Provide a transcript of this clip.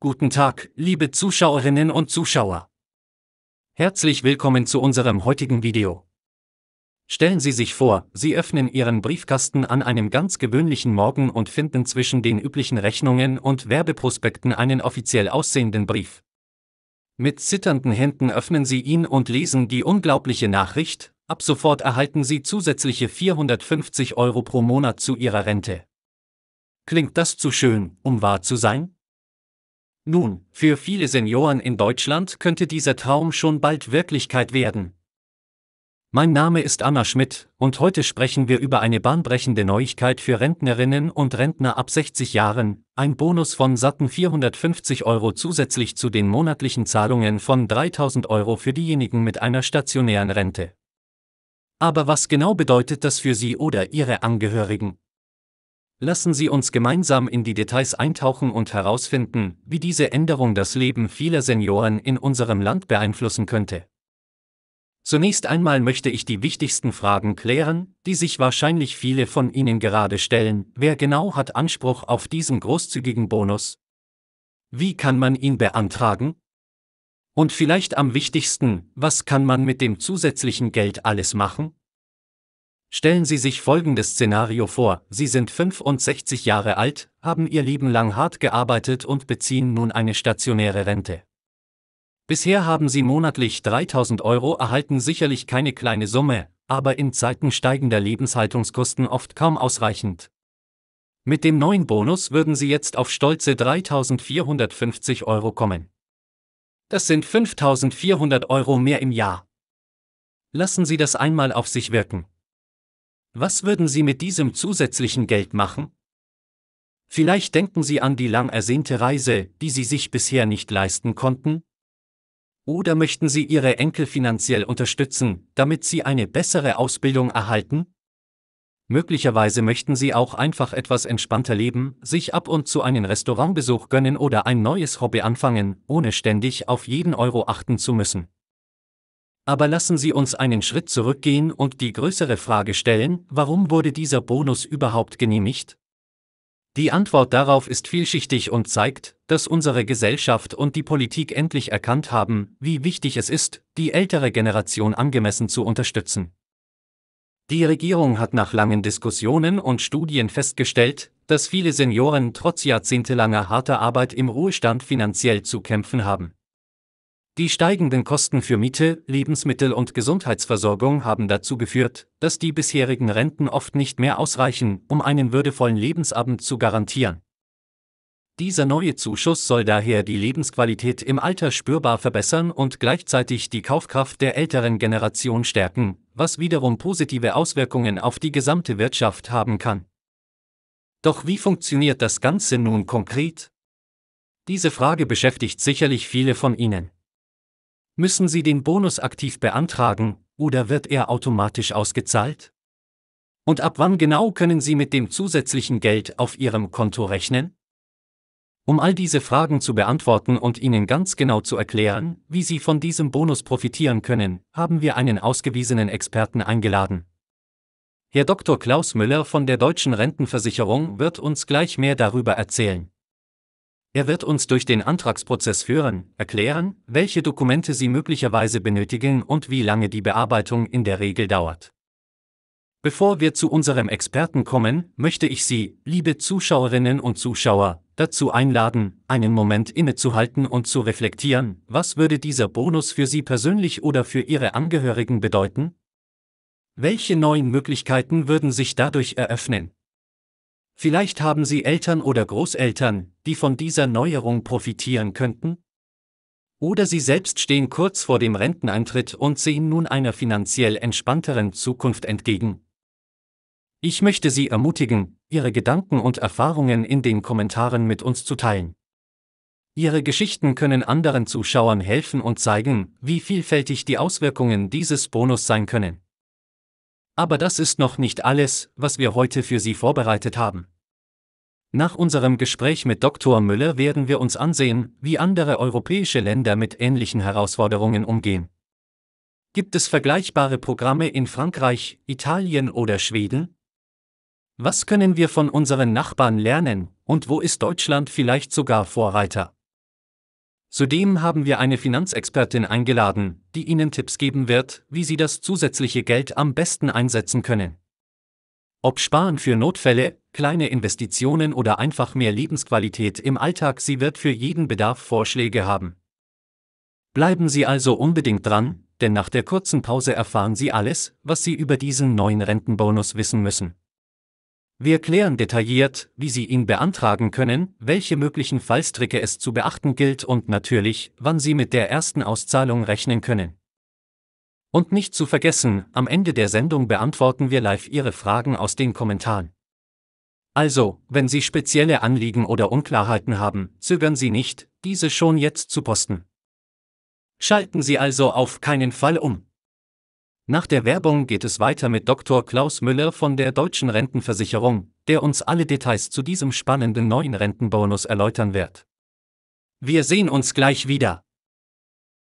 Guten Tag, liebe Zuschauerinnen und Zuschauer. Herzlich willkommen zu unserem heutigen Video. Stellen Sie sich vor, Sie öffnen Ihren Briefkasten an einem ganz gewöhnlichen Morgen und finden zwischen den üblichen Rechnungen und Werbeprospekten einen offiziell aussehenden Brief. Mit zitternden Händen öffnen Sie ihn und lesen die unglaubliche Nachricht, ab sofort erhalten Sie zusätzliche 450 Euro pro Monat zu Ihrer Rente. Klingt das zu schön, um wahr zu sein? Nun, für viele Senioren in Deutschland könnte dieser Traum schon bald Wirklichkeit werden. Mein Name ist Anna Schmidt und heute sprechen wir über eine bahnbrechende Neuigkeit für Rentnerinnen und Rentner ab 60 Jahren, ein Bonus von satten 450 Euro zusätzlich zu den monatlichen Zahlungen von 3000 Euro für diejenigen mit einer stationären Rente. Aber was genau bedeutet das für Sie oder Ihre Angehörigen? Lassen Sie uns gemeinsam in die Details eintauchen und herausfinden, wie diese Änderung das Leben vieler Senioren in unserem Land beeinflussen könnte. Zunächst einmal möchte ich die wichtigsten Fragen klären, die sich wahrscheinlich viele von Ihnen gerade stellen. Wer genau hat Anspruch auf diesen großzügigen Bonus? Wie kann man ihn beantragen? Und vielleicht am wichtigsten, was kann man mit dem zusätzlichen Geld alles machen? Stellen Sie sich folgendes Szenario vor, Sie sind 65 Jahre alt, haben Ihr Leben lang hart gearbeitet und beziehen nun eine stationäre Rente. Bisher haben Sie monatlich 3000 Euro erhalten, sicherlich keine kleine Summe, aber in Zeiten steigender Lebenshaltungskosten oft kaum ausreichend. Mit dem neuen Bonus würden Sie jetzt auf stolze 3450 Euro kommen. Das sind 5400 Euro mehr im Jahr. Lassen Sie das einmal auf sich wirken. Was würden Sie mit diesem zusätzlichen Geld machen? Vielleicht denken Sie an die lang ersehnte Reise, die Sie sich bisher nicht leisten konnten? Oder möchten Sie Ihre Enkel finanziell unterstützen, damit sie eine bessere Ausbildung erhalten? Möglicherweise möchten Sie auch einfach etwas entspannter leben, sich ab und zu einen Restaurantbesuch gönnen oder ein neues Hobby anfangen, ohne ständig auf jeden Euro achten zu müssen. Aber lassen Sie uns einen Schritt zurückgehen und die größere Frage stellen, warum wurde dieser Bonus überhaupt genehmigt? Die Antwort darauf ist vielschichtig und zeigt, dass unsere Gesellschaft und die Politik endlich erkannt haben, wie wichtig es ist, die ältere Generation angemessen zu unterstützen. Die Regierung hat nach langen Diskussionen und Studien festgestellt, dass viele Senioren trotz jahrzehntelanger harter Arbeit im Ruhestand finanziell zu kämpfen haben. Die steigenden Kosten für Miete, Lebensmittel und Gesundheitsversorgung haben dazu geführt, dass die bisherigen Renten oft nicht mehr ausreichen, um einen würdevollen Lebensabend zu garantieren. Dieser neue Zuschuss soll daher die Lebensqualität im Alter spürbar verbessern und gleichzeitig die Kaufkraft der älteren Generation stärken, was wiederum positive Auswirkungen auf die gesamte Wirtschaft haben kann. Doch wie funktioniert das Ganze nun konkret? Diese Frage beschäftigt sicherlich viele von Ihnen. Müssen Sie den Bonus aktiv beantragen oder wird er automatisch ausgezahlt? Und ab wann genau können Sie mit dem zusätzlichen Geld auf Ihrem Konto rechnen? Um all diese Fragen zu beantworten und Ihnen ganz genau zu erklären, wie Sie von diesem Bonus profitieren können, haben wir einen ausgewiesenen Experten eingeladen. Herr Dr. Klaus Müller von der Deutschen Rentenversicherung wird uns gleich mehr darüber erzählen. Er wird uns durch den Antragsprozess führen, erklären, welche Dokumente Sie möglicherweise benötigen und wie lange die Bearbeitung in der Regel dauert. Bevor wir zu unserem Experten kommen, möchte ich Sie, liebe Zuschauerinnen und Zuschauer, dazu einladen, einen Moment innezuhalten und zu reflektieren, was würde dieser Bonus für Sie persönlich oder für Ihre Angehörigen bedeuten? Welche neuen Möglichkeiten würden sich dadurch eröffnen? Vielleicht haben Sie Eltern oder Großeltern, die von dieser Neuerung profitieren könnten? Oder Sie selbst stehen kurz vor dem Renteneintritt und sehen nun einer finanziell entspannteren Zukunft entgegen. Ich möchte Sie ermutigen, Ihre Gedanken und Erfahrungen in den Kommentaren mit uns zu teilen. Ihre Geschichten können anderen Zuschauern helfen und zeigen, wie vielfältig die Auswirkungen dieses Bonus sein können. Aber das ist noch nicht alles, was wir heute für Sie vorbereitet haben. Nach unserem Gespräch mit Dr. Müller werden wir uns ansehen, wie andere europäische Länder mit ähnlichen Herausforderungen umgehen. Gibt es vergleichbare Programme in Frankreich, Italien oder Schweden? Was können wir von unseren Nachbarn lernen und wo ist Deutschland vielleicht sogar Vorreiter? Zudem haben wir eine Finanzexpertin eingeladen, die Ihnen Tipps geben wird, wie Sie das zusätzliche Geld am besten einsetzen können. Ob Sparen für Notfälle, kleine Investitionen oder einfach mehr Lebensqualität im Alltag, sie wird für jeden Bedarf Vorschläge haben. Bleiben Sie also unbedingt dran, denn nach der kurzen Pause erfahren Sie alles, was Sie über diesen neuen Rentenbonus wissen müssen. Wir klären detailliert, wie Sie ihn beantragen können, welche möglichen Fallstricke es zu beachten gilt und natürlich, wann Sie mit der ersten Auszahlung rechnen können. Und nicht zu vergessen, am Ende der Sendung beantworten wir live Ihre Fragen aus den Kommentaren. Also, wenn Sie spezielle Anliegen oder Unklarheiten haben, zögern Sie nicht, diese schon jetzt zu posten. Schalten Sie also auf keinen Fall um. Nach der Werbung geht es weiter mit Dr. Klaus Müller von der Deutschen Rentenversicherung, der uns alle Details zu diesem spannenden neuen Rentenbonus erläutern wird. Wir sehen uns gleich wieder.